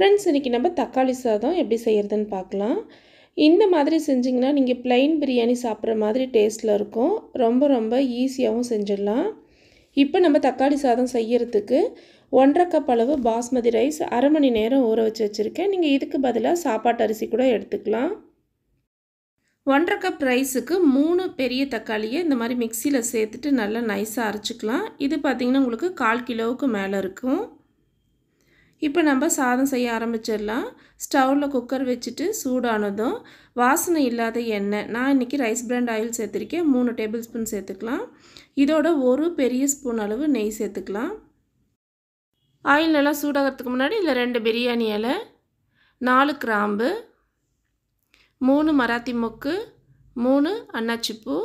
friends இன்றைக்கி நம்ம தக்காளி சாதம் எப்படி செய்கிறதுன்னு பார்க்கலாம் இந்த மாதிரி செஞ்சிங்கன்னா நீங்கள் ப்ளைன் பிரியாணி சாப்பிட்ற மாதிரி டேஸ்ட்டில் இருக்கும் ரொம்ப ரொம்ப ஈஸியாகவும் செஞ்சிடலாம் இப்போ நம்ம தக்காளி சாதம் செய்கிறதுக்கு ஒன்றரை கப் அளவு பாஸ்மதி ரைஸ் அரை மணி நேரம் ஊற வச்சு வச்சுருக்கேன் நீங்கள் இதுக்கு பதிலாக சாப்பாட்டு அரிசி கூட எடுத்துக்கலாம் ஒன்றரை கப் ரைஸுக்கு மூணு பெரிய தக்காளியை இந்த மாதிரி மிக்சியில் சேர்த்துட்டு நல்லா நைஸாக அரைச்சிக்கலாம் இது பார்த்திங்கன்னா உங்களுக்கு கால் கிலோவுக்கு மேலே இருக்கும் இப்போ நம்ம சாதம் செய்ய ஆரம்பிச்சிடலாம் ஸ்டவ்வில் குக்கர் வச்சுட்டு சூடானதும் வாசனை இல்லாத எண்ணெய் நான் இன்றைக்கி ரைஸ் பிராண்ட் ஆயில் சேர்த்துருக்கேன் மூணு டேபிள் ஸ்பூன் சேர்த்துக்கலாம் இதோட ஒரு பெரிய ஸ்பூன் அளவு நெய் சேர்த்துக்கலாம் ஆயில் நல்லா சூடாகிறதுக்கு முன்னாடி இதில் ரெண்டு பிரியாணி இலை நாலு கிராம்பு மூணு மராத்தி மொக்கு மூணு அன்னாச்சிப்பூ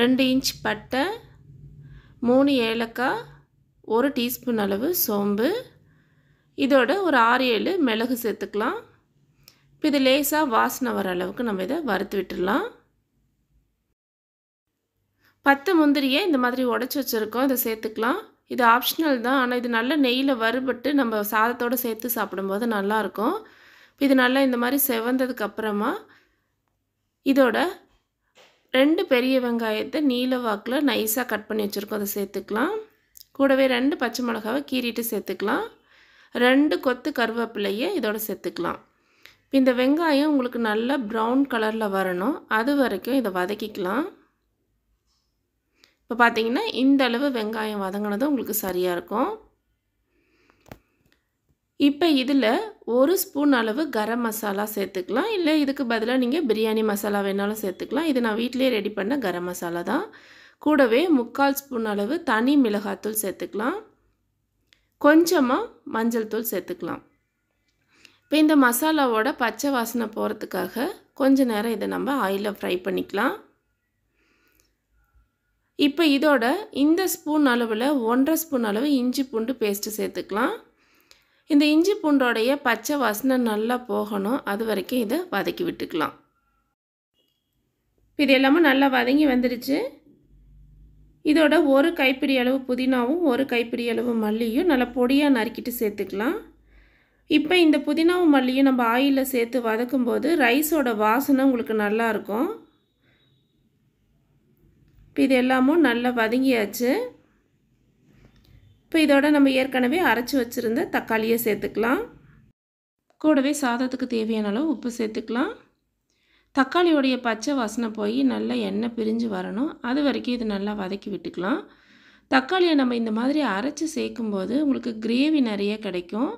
ரெண்டு இன்ச் பட்டை மூணு ஏலக்காய் ஒரு டீஸ்பூன் அளவு சோம்பு இதோட ஒரு ஆறு ஏழு மிளகு சேர்த்துக்கலாம் இப்போ இது லேசாக வாசனை வர அளவுக்கு நம்ம இதை வறுத்து விட்டுடலாம் பத்து முந்திரியை இந்த மாதிரி உடச்சி வச்சுருக்கோம் இதை சேர்த்துக்கலாம் இது ஆப்ஷனல் தான் ஆனால் இது நல்லா நெய்யில் வறுபட்டு நம்ம சாதத்தோடு சேர்த்து சாப்பிடும்போது நல்லாயிருக்கும் இப்போ இது நல்லா இந்த மாதிரி செவந்ததுக்கு அப்புறமா இதோட ரெண்டு பெரிய வெங்காயத்தை நீல வாக்கில் நைஸாக கட் பண்ணி வச்சுருக்கோம் அதை சேர்த்துக்கலாம் கூடவே ரெண்டு பச்சை மிளகாவை கீறிட்டு சேர்த்துக்கலாம் ரெண்டு கொத்து கருவேப்பிலையை இதோட சேர்த்துக்கலாம் இந்த வெங்காயம் உங்களுக்கு நல்ல ப்ரௌன் கலரில் வரணும் அது வரைக்கும் இதை வதக்கிக்கலாம் இப்போ பார்த்தீங்கன்னா இந்த அளவு வெங்காயம் வதங்கினதும் உங்களுக்கு சரியாக இருக்கும் இப்போ இதில் ஒரு ஸ்பூன் அளவு கரம் மசாலா சேர்த்துக்கலாம் இல்லை இதுக்கு பதிலாக நீங்கள் பிரியாணி மசாலா வேணாலும் சேர்த்துக்கலாம் இது நான் வீட்டிலேயே ரெடி பண்ண கரம் மசாலா தான் கூடவே முக்கால் ஸ்பூன் அளவு தனி மிளகாத்தூள் சேர்த்துக்கலாம் கொஞ்சமாக மஞ்சள் தூள் சேர்த்துக்கலாம் இப்போ இந்த மசாலாவோட பச்சை வாசனை போகிறதுக்காக கொஞ்ச நேரம் இதை நம்ம ஆயிலில் ஃப்ரை பண்ணிக்கலாம் இப்போ இதோட இந்த ஸ்பூன் அளவில் ஒன்றரை ஸ்பூன் அளவு இஞ்சி பூண்டு பேஸ்ட்டு சேர்த்துக்கலாம் இந்த இஞ்சி பூண்டோடைய பச்சை வாசனை நல்லா போகணும் அது வரைக்கும் இதை வதக்கி விட்டுக்கலாம் இது எல்லாமே நல்லா வதங்கி வந்துடுச்சு இதோட ஒரு கைப்பிடி அளவு புதினாவும் ஒரு கைப்பிடி அளவு மல்லியும் நல்லா பொடியாக நறுக்கிட்டு சேர்த்துக்கலாம் இப்போ இந்த புதினாவும் மல்லியும் நம்ம ஆயிலில் சேர்த்து வதக்கும் போது ரைஸோட வாசனை உங்களுக்கு நல்லாயிருக்கும் இப்போ இது எல்லாமும் நல்லா வதங்கியாச்சு இப்போ இதோட நம்ம ஏற்கனவே அரைச்சி வச்சுருந்த தக்காளியை சேர்த்துக்கலாம் கூடவே சாதத்துக்கு தேவையான அளவு உப்பு சேர்த்துக்கலாம் தக்காளியோடைய பச்சை வாசனை போய் நல்லா எண்ணெய் பிரிஞ்சு வரணும் அது வரைக்கும் இது நல்லா வதக்கி விட்டுக்கலாம் தக்காளியை நம்ம இந்த மாதிரி அரைச்சி சேர்க்கும்போது உங்களுக்கு கிரேவி நிறைய கிடைக்கும்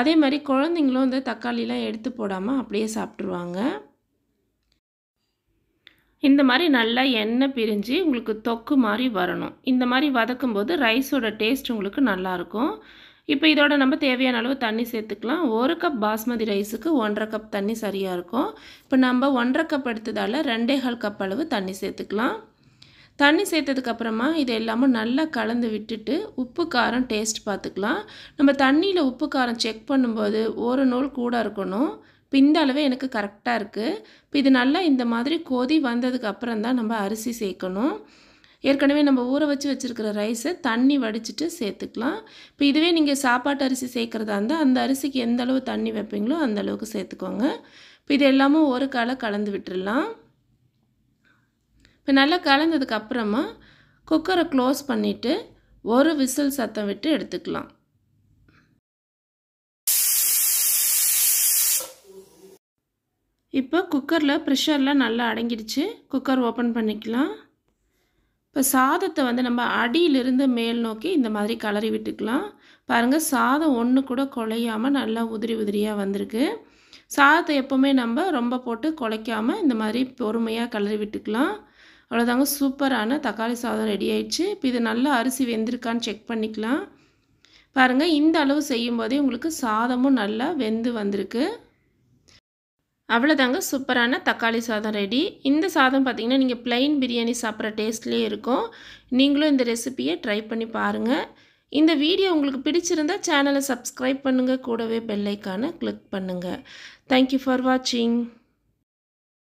அதே மாதிரி குழந்தைங்களும் இந்த தக்காளிலாம் எடுத்து போடாமல் அப்படியே சாப்பிட்ருவாங்க இந்த மாதிரி நல்லா எண்ணெய் பிரிஞ்சு உங்களுக்கு தொக்கு மாதிரி வரணும் இந்த மாதிரி வதக்கும்போது ரைஸோட டேஸ்ட் உங்களுக்கு நல்லாயிருக்கும் இப்போ இதோட நம்ம தேவையான அளவு தண்ணி சேர்த்துக்கலாம் ஒரு கப் பாஸ்மதி ரைஸுக்கு ஒன்றரை கப் தண்ணி சரியாக இருக்கும் இப்போ நம்ம ஒன்றரை கப் எடுத்ததால் ரெண்டே கால் கப் அளவு தண்ணி சேர்த்துக்கலாம் தண்ணி சேர்த்ததுக்கப்புறமா இது எல்லாமே நல்லா கலந்து விட்டுட்டு உப்பு காரம் டேஸ்ட் பார்த்துக்கலாம் நம்ம தண்ணியில் உப்பு காரம் செக் பண்ணும்போது ஒரு நூல் கூட இருக்கணும் இப்போ இந்த அளவு எனக்கு கரெக்டாக இருக்குது இப்போ இது நல்லா இந்த மாதிரி கொதி வந்ததுக்கு அப்புறம் தான் நம்ம அரிசி சேர்க்கணும் ஏற்கனவே நம்ம ஊற வச்சு வச்சுருக்கிற ரைஸை தண்ணி வடிச்சிட்டு சேர்த்துக்கலாம் இப்போ இதுவே நீங்கள் சாப்பாட்டு அரிசி சேர்க்குறதா இருந்தால் அந்த அரிசிக்கு எந்த அளவு தண்ணி வைப்பீங்களோ அந்த அளவுக்கு சேர்த்துக்கோங்க இப்போ இது எல்லாமும் ஒரு காலை கலந்து விட்டுடலாம் இப்போ நல்லா கலந்ததுக்கப்புறமா குக்கரை க்ளோஸ் பண்ணிவிட்டு ஒரு விசில் சத்தம் விட்டு எடுத்துக்கலாம் இப்போ குக்கரில் ப்ரெஷர்லாம் நல்லா அடங்கிடுச்சு குக்கர் ஓப்பன் பண்ணிக்கலாம் இப்போ சாதத்தை வந்து நம்ம அடியிலிருந்து மேல் நோக்கி இந்த மாதிரி கலரி விட்டுக்கலாம் பாருங்கள் சாதம் ஒன்று கூட குழையாமல் நல்லா உதிரி உதிரியாக வந்திருக்கு சாதத்தை எப்போவுமே நம்ம ரொம்ப போட்டு குலைக்காமல் இந்த மாதிரி பொறுமையாக கலரி விட்டுக்கலாம் அவ்வளோதாங்க சூப்பரான தக்காளி சாதம் ரெடி ஆயிடுச்சு இப்போ இது நல்லா அரிசி வெந்திருக்கான்னு செக் பண்ணிக்கலாம் பாருங்கள் இந்த அளவு போதே உங்களுக்கு சாதமும் நல்லா வெந்து வந்திருக்கு அவ்வளோதாங்க சூப்பரான தக்காளி சாதம் ரெடி இந்த சாதம் பார்த்திங்கன்னா நீங்கள் ப்ளைன் பிரியாணி சாப்பிட்ற டேஸ்ட்லேயே இருக்கும் நீங்களும் இந்த ரெசிப்பியை ட்ரை பண்ணி பாருங்கள் இந்த வீடியோ உங்களுக்கு பிடிச்சிருந்தால் சேனலை சப்ஸ்கிரைப் பண்ணுங்கள் கூடவே பெல்லைக்கான கிளிக் பண்ணுங்கள் தேங்க்யூ ஃபார் வாட்சிங்